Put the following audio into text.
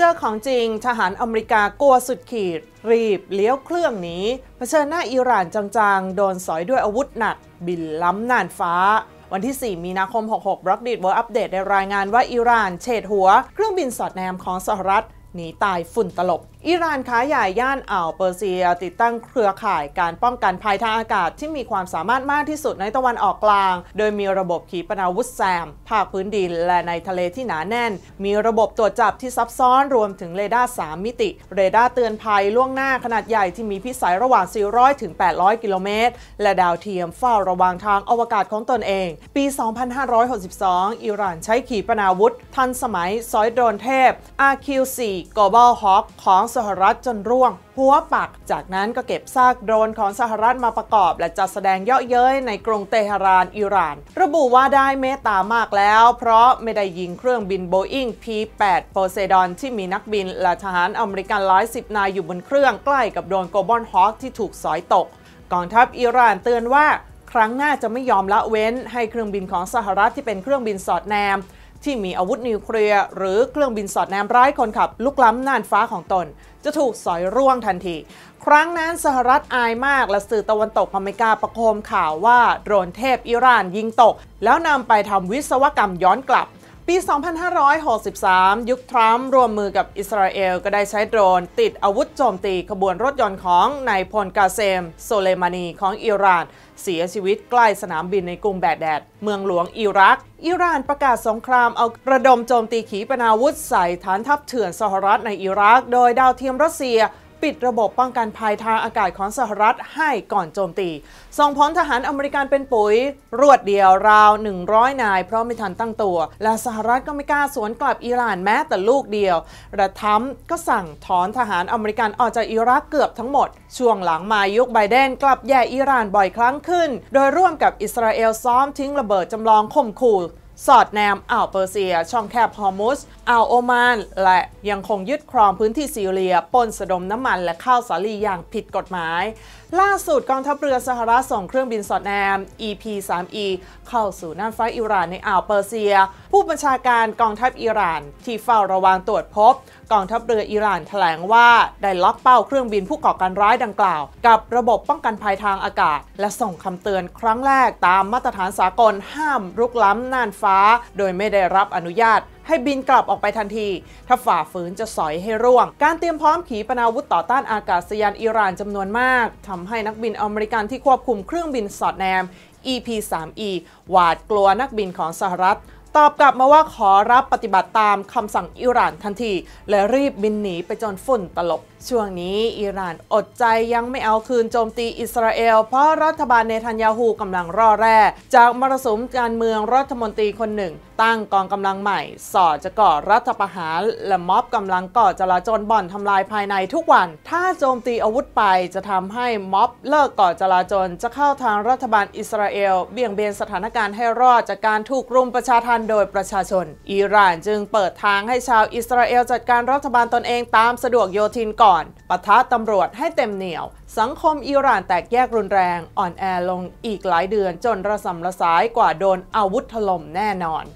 เจอของจริง ทหารอเมริกากลัวสุดขีด รีบเลี้ยวเครื่องหนีเผชิญหน้าอิหร่านจังๆโดนสอยด้วยอาวุธหนัก บินล้ำน่านฟ้า วันที่ 4 มีนาคม 66บล็อกดิดเวิร์อัปเดตได้รายงานว่าอิหร่านเฉดหัว เครื่องบินสอดแนมของสหรัฐ หนีตายฝุ่นตลบอิหร่านค้าใหญ่ย่านอ่าวเปอร์เซีย ติดตั้งเครือข่ายการป้องกันภัยทางอากาศที่มีความสามารถมากที่สุดในตะวันออกกลาง โดยมีระบบขีปนาวุธแซมภาคพื้นดินและในทะเลที่ หนาแน่น มีระบบตรวจจับที่ซับซ้อนรวมถึงเรดาร์3มิติ เรดาร์เตือนภัยล่วงหน้าขนาดใหญ่ที่มีพิสัยระหว่าง 400 ถึง 800 กิโลเมตร และดาวเทียมเฝ้าระวังทางอวกาศของตนเอง ปี 2562 อิหร่านใช้ขีปนาวุธทันสมัยซอยโดรนเทพ RQ4 Global Hawk ของสหรัฐจนร่วงหัวปักจากนั้นก็เก็บซากโดรนของสหรัฐมาประกอบและจัดแสดงเยาะเย้ย ในกรุงเตหะรานอิหร่าน ระบุว่าได้เมตตามากแล้วเพราะไม่ได้ยิงเครื่องบินโบอิง P-8 โพเซดอนที่มีนักบินและทหารอเมริกันหลายสิบนายอยู่บนเครื่องใกล้กับโดรนโกลบอลฮอคที่ถูกสอยตกกองทัพอิหร่านเตือนว่าครั้งหน้าจะไม่ยอมละเว้นให้เครื่องบินของสหรัฐที่เป็นเครื่องบินสอดแนมที่มีอาวุธนิวเคลียร์ หรือเครื่องบินสอดแนมร้ายคนขับลุกล้ำน่านฟ้าของตน จะถูกสอยร่วงทันที ครั้งนั้นสหรัฐอายมากและสื่อตะวันตกอเมริกาประโคมข่าวว่า โดรนเทพอิหร่านยิงตก แล้วนำไปทำวิศวกรรมย้อนกลับปี 2563 ยุคทรัมป์ร่วมมือกับอิสราเอลก็ได้ใช้โดรน ติดอาวุธโจมตีขบวนรถยนต์ของนายพลกาเซม โซเลมานีของอิหร่านเสียชีวิตใกล้สนามบินในกรุงแบดแดด เมืองหลวงอิรัก อิหร่านประกาศสงครามเอาระดมโจมตีขีปนาวุธใส่ฐานทัพเถื่อนสหรัฐในอิรัก โดยดาวเทียมรัสเซียปิดระบบป้องกันภัยทางอากาศของสหรัฐให้ก่อนโจมตี ส่งพลทหารอเมริกันเป็นปุ๋ย รวดเดียวราว 100 นายเพราะไม่ทันตั้งตัว และสหรัฐก็ไม่กล้าสวนกลับอิหร่านแม้แต่ลูกเดียว ระทัมก็สั่งถอนทหารอเมริกันออกจากอิรักเกือบทั้งหมด ช่วงหลังมายุคไบเดนกลับแย่อิหร่านบ่อยครั้งขึ้น โดยร่วมกับอิสราเอลซ้อมทิ้งระเบิดจำลองข่มขู่ สอดแนมอ่าวเปอร์เซีย ช่องแคบฮอร์มุสอ่าวโอมานและยังคงยึดครองพื้นที่ซีเรียปนสะดมน้ำมันและข้าวสาลีอย่างผิดกฎหมาย ล่าสุดกองทัพเรือสหรัฐส่งเครื่องบินสอดแนม EP-3E เข้าสู่น่านฟ้าอิหร่านในอ่าวเปอร์เซีย ผู้บัญชาการกองทัพอิหร่านที่เฝ้าระวังตรวจพบ กองทัพเรืออิหร่านแถลงว่าได้ล็อกเป้าเครื่องบินผู้ก่อการร้ายดังกล่าว กับระบบป้องกันภัยทางอากาศ และส่งคำเตือนครั้งแรกตามมาตรฐานสากลห้ามรุกล้ำน่านฟ้า โดยไม่ได้รับอนุญาตให้บินกลับออกไปทันที ถ้าฝ่าฝืนจะสอยให้ร่วง การเตรียมพร้อมขีปนาวุธต่อต้านอากาศยานอิหร่านจำนวนมากทำให้นักบินอเมริกันที่ควบคุมเครื่องบินสอดแนม EP-3E หวาดกลัวนักบินของสหรัฐตอบกลับมาว่าขอรับปฏิบัติตามคำสั่งอิหร่านทันที และรีบบินหนีไปจนฝุ่นตลบ ช่วงนี้อิหร่านอดใจยังไม่เอาคืนโจมตีอิสราเอล เพราะรัฐบาลเนทันยาฮูกำลังร่อแร่ จากมรสุมการเมืองรัฐมนตรีคนหนึ่ง ตั้งกองกำลังใหม่ สอดจะก่อรัฐประหาร และม็อบกำลังก่อจลาจลบ่อนทำลายภายในทุกวัน ถ้าโจมตีอาวุธไปจะทำให้ม็อบเลิกก่อจลาจลจะเข้าทางรัฐบาลอิสราเอลเบี่ยงเบนสถานการณ์ให้รอดจากการถูกรุมประชาทันโดยประชาชนอิหร่านจึงเปิดทางให้ชาวอิสราเอลจัดการรัฐบาลตนเองตามสะดวกโยทินก่อนปะทะตำรวจให้เต็มเหนียว สังคมอิหร่านแตกแยกรุนแรงอ่อนแอลงอีกหลายเดือนจนระสำระสายกว่าโดนอาวุธถล่มแน่นอน